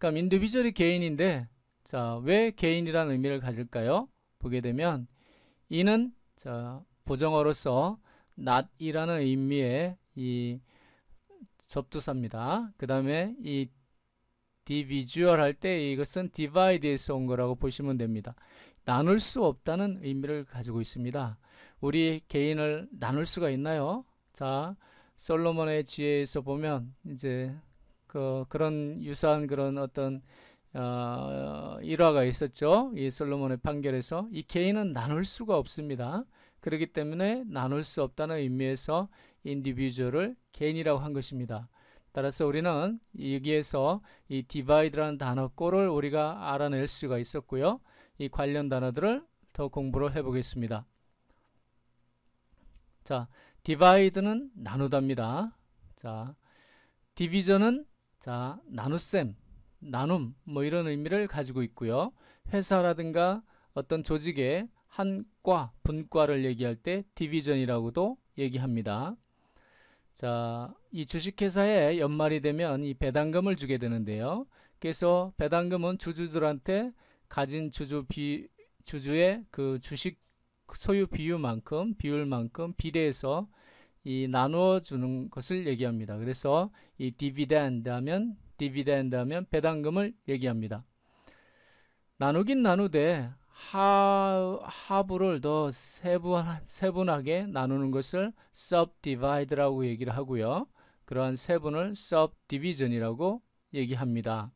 그럼 인디비주이 개인인데 자, 왜 개인이라는 의미를 가질까요? 보게 되면 이는 자, 부정어로서 not이라는 의미의 이 접두사입니다. 그 다음에 이 디비주얼 할 때 이것은 divide에서 온 거라고 보시면 됩니다. 나눌 수 없다는 의미를 가지고 있습니다. 우리 개인을 나눌 수가 있나요? 자, 솔로몬의 지혜에서 보면 이제 그 그런 유사한 그런 어떤 어, 일화가 있었죠. 이 솔로몬의 판결에서 이 개인은 나눌 수가 없습니다. 그렇기 때문에 나눌 수 없다는 의미에서 인디비주얼을 개인이라고 한 것입니다. 따라서 우리는 여기에서 이 divide라는 단어 꼴을 우리가 알아낼 수가 있었고요. 이 관련 단어들을 더 공부를 해보겠습니다. 자, divide는 나누답니다. 자, division은 자, 나눗셈, 나눔 뭐 이런 의미를 가지고 있고요. 회사라든가 어떤 조직의 한 과, 분과를 얘기할 때 디비전이라고도 얘기합니다. 자, 이 주식회사에 연말이 되면 이 배당금을 주게 되는데요. 그래서 배당금은 주주들한테 가진 주주 비, 주주의 그 주식 소유 비율만큼 비율만큼 비례해서 이 나눠주는 것을 얘기합니다. 그래서 이 디비덴드 하면 디비덴드 하면 배당금을 얘기합니다. 나누긴 나누되 하, 하부를 더 세분, 세분하게 나누는 것을 subdivide라고 얘기를 하고요. 그러한 세분을 subdivision이라고 얘기합니다.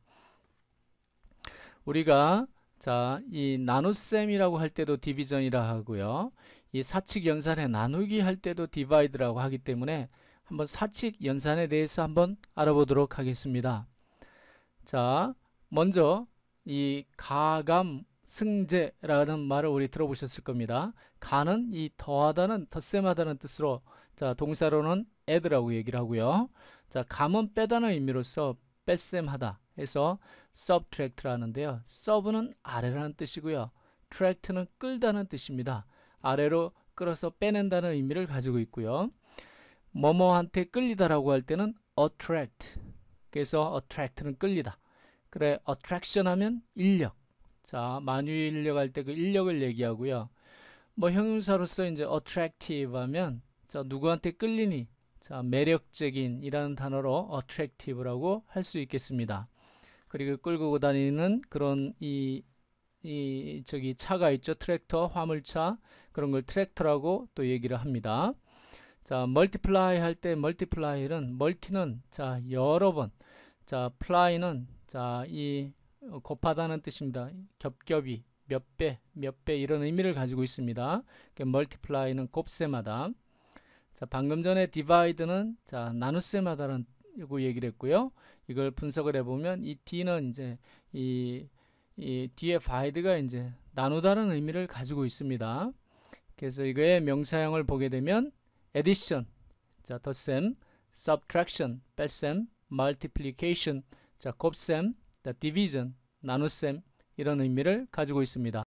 우리가 자, 이 나눗셈이라고 할 때도 디비전이라 하고요. 이 사칙 연산에 나누기 할 때도 divide라고 하기 때문에 한번 사칙 연산에 대해서 한번 알아보도록 하겠습니다. 자, 먼저 이 가감 승제라는 말을 우리 들어보셨을 겁니다. 가는 이 더하다는 덧셈하다는 뜻으로 자 동사로는 애드라고 얘기를 하고요. 자 감은 빼다는 의미로서 뺄셈하다 해서 subtract라는데요. sub는 아래라는 뜻이고요. tract는 끌다는 뜻입니다. 아래로 끌어서 빼낸다는 의미를 가지고 있고요. 뭐뭐한테 끌리다라고 할 때는 attract. 그래서 attract는 끌리다. 그래 attraction 하면 인력. 자, 만유의 인력 할때 그 인력을 얘기하고요. 뭐 형용사로서 이제 attractive 하면 자, 누구한테 끌리니? 자, 매력적인 이라는 단어로 attractive라고 할 수 있겠습니다. 그리고 끌고 다니는 그런 이이 저기 차가 있죠. 트랙터, 화물차 그런 걸 트랙터라고 또 얘기를 합니다. 자, 멀티플라이 할 때 멀티플라이는 멀티는 자, 여러 번. 자, 플라이는 자, 이 곱하다는 뜻입니다. 겹겹이 몇 배, 몇 배 이런 의미를 가지고 있습니다. 그러니까 멀티플라이는 곱셈하다. 자, 방금 전에 디바이드는 자, 나눗셈하다라고 얘기를 했고요. 이걸 분석을 해보면 이 D는 이제 이 이뒤 f i 이드가 이제 나누다는 의미를 가지고 있습니다. 그래서 이거의 명사형을 보게 되면 addition, 자 덧셈, subtraction, 뺄셈, multiplication, 자 곱셈, division, 나눗셈 이런 의미를 가지고 있습니다.